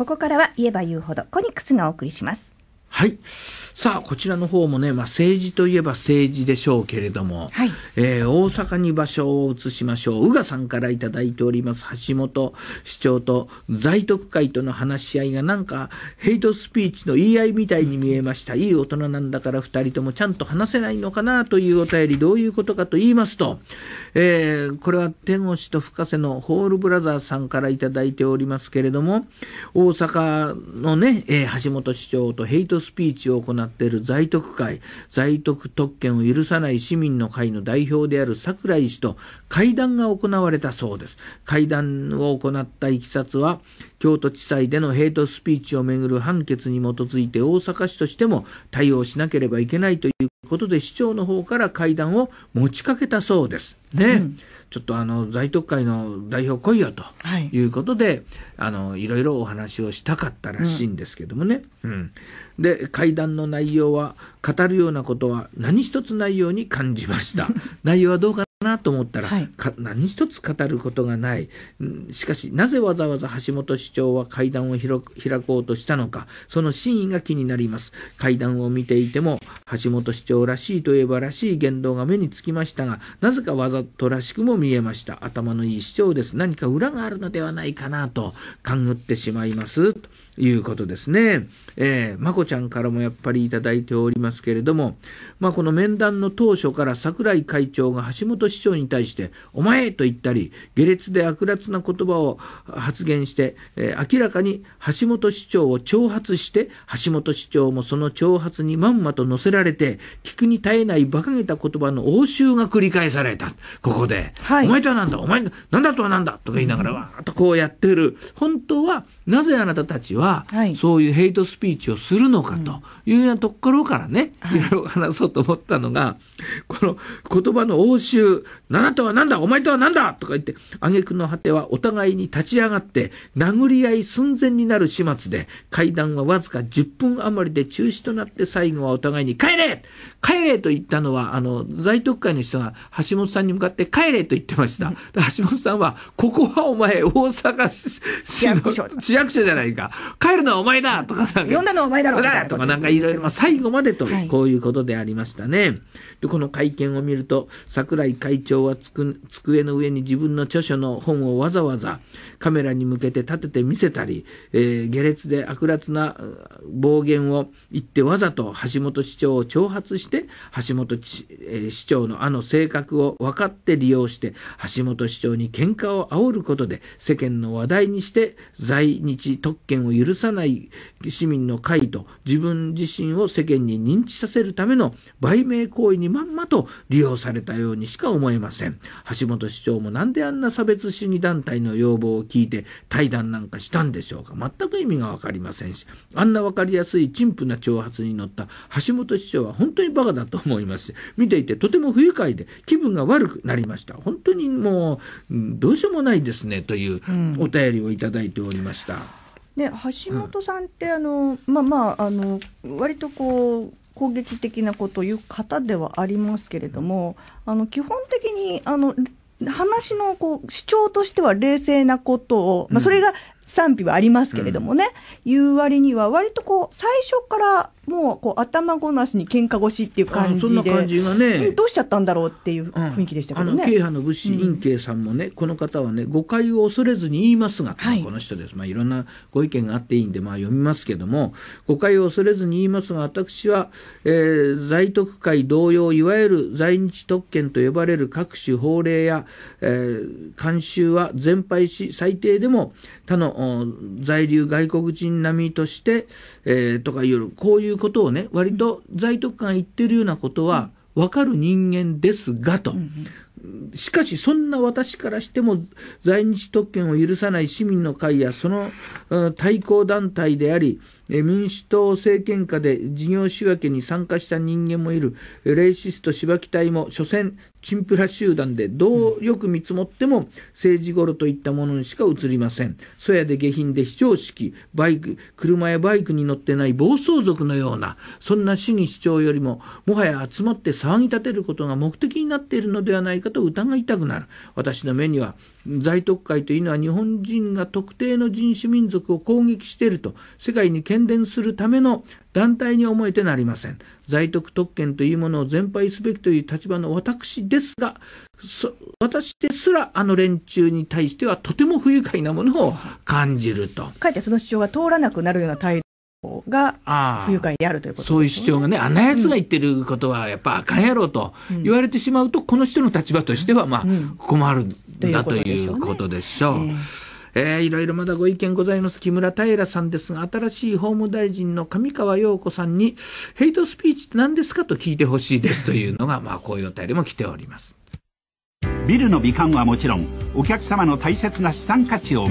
ここからは言えば言うほどコニックスがお送りします。はい、さあこちらの方もね、まあ、政治といえば政治でしょうけれども、はい、えー、大阪に場所を移しましょう宇賀さんから頂いております橋本市長と在特会との話し合いがなんかヘイトスピーチの言い合いみたいに見えました、うん、いい大人なんだから2人ともちゃんと話せないのかなというお便りどういうことかと言いますと、えー、これは天越と深瀬のホールブラザーさんから頂いておりますけれども大阪のね、えー、橋本市長とヘイトスピーチスピーチを行っている在徳会、在徳特権を許さない市民の会の代表である桜井氏と会談が行われたそうです。会談を行ったいきさつは、京都地裁でのヘイトスピーチをめぐる判決に基づいて大阪市としても対応しなければいけないということで市長の方から会談を持ちかけたそうです。ね、うん、ちょっとあの在特会の代表来いよということで、はい、あのいろいろお話をしたかったらしいんですけどもね、うん、うん、で会談の内容は語るようなことは何一つないように感じました 内容はどうかなと思ったら、はい、何一つ語ることがない、しかしなぜわざわざ橋本市長は会談を開こうとしたのかその真意が気になります会談を見ていても橋本市長らしいといえばらしい言動が目につきましたがなぜかわざとらしくも見えました頭のいい市長です何か裏があるのではないかなと勘ぐってしまいますいうことですね。えー、まこちゃんからもやっぱりいただいておりますけれども、まあ、この面談の当初から桜井会長が橋本市長に対して、お前と言ったり、下劣で悪辣な言葉を発言して、えー、明らかに橋本市長を挑発して、橋本市長もその挑発にまんまと乗せられて、聞くに耐えない馬鹿げた言葉の応酬が繰り返された。ここで、はい、お前とは何だお前、何だとは何だとか言いながら、わーっとこうやってる。本当は、なぜあなたたちは、はい、そういうヘイトスピーチをするのかというようなところからね、いろいろ話そうと思ったのが、この言葉の応酬「あなたは何だお前とは何だ!」とか言って挙句の果てはお互いに立ち上がって殴り合い寸前になる始末で会談はわずか10分余りで中止となって最後はお互いに「帰れ帰れ!」と言ったのはあの在特会の人が橋本さんに向かって「帰れ!」と言ってました。橋本さんは「ここはお前大阪市の市役所じゃないか帰るのはお前だとか読んだのはお前だろとかなんかいろいろ最後までとこういうことでありましたね。でこの会見を見ると櫻井会長は机の上に自分の著書の本をわざわざカメラに向けて立てて見せたり、えー、下劣で悪辣な暴言を言ってわざと橋本市長を挑発して橋本市,、えー、市長のあの性格を分かって利用して橋本市長に喧嘩を煽ることで世間の話題にして在日特権を許さない市民の会と自分自身を世間に認知させるための売名行為にまんまと利用されたようにしか思えません橋本市長もなんであんな差別主義団体の要望を聞いて対談なんかしたんでしょうか全く意味が分かりませんしあんな分かりやすい陳腐な挑発に乗った橋本市長は本当にバカだと思います見ていてとても不愉快で気分が悪くなりました本当にもうどうしようもないですねというお便りをいただいておりました。うんね、橋本さんって、あの、まあまあ、あの、割とこう。攻撃的なことを言う方ではありますけれども、あの基本的にあの話のこう主張としては冷静なことを、まあ、それが賛否はありますけれどもね、うん、言う割には割とこう最初からもうこう頭ごなしに喧嘩しっていう感じで、そんな感じがね、どうしちゃったんだろうっていう雰囲気でしたけどね。うん、あの慶派の武士陰慶さんもね、うん、この方はね誤解を恐れずに言いますが、はい、この人です。まあいろんなご意見があっていいんでまあ読みますけども、誤解を恐れずに言いますが、私は、えー、在特会同様いわゆる在日特権と呼ばれる各種法令や、えー、慣習は全廃し最低でも他の在留外国人並みとして、えー、とかいうこういうことをね割と在徳官言ってるようなことは分かる人間ですがと。しかし、そんな私からしても、在日特権を許さない市民の会やその対抗団体であり、民主党政権下で事業仕分けに参加した人間もいる、レイシスト芝木隊も、所詮、チンプラ集団でどうよく見積もっても政治ごろといったものにしか映りません。そやで下品で非常識、バイク、車やバイクに乗ってない暴走族のような、そんな主義主張よりも、もはや集まって騒ぎ立てることが目的になっているのではないかと疑いたくなる。私の目には、在特会というのは日本人が特定の人種民族を攻撃していると、世界に喧伝するための団体に思えてなりません。在徳特権というものを全廃すべきという立場の私ですが、私ですらあの連中に対してはとても不愉快なものを感じると。かえってその主張が通らなくなるような態度が不愉快であるということ、ね、そういう主張がね、あんなやつが言ってることはやっぱあかんやろと言われてしまうと、うん、この人の立場としてはまあ困るんだということでしょう。えー、いろいろまだご意見ございます。木村平さんですが、新しい法務大臣の上川陽子さんに、ヘイトスピーチって何ですかと聞いてほしいですというのが、まあ、こういうお便りも来ております。ビルの美観はもちろん、お客様の大切な資産価値を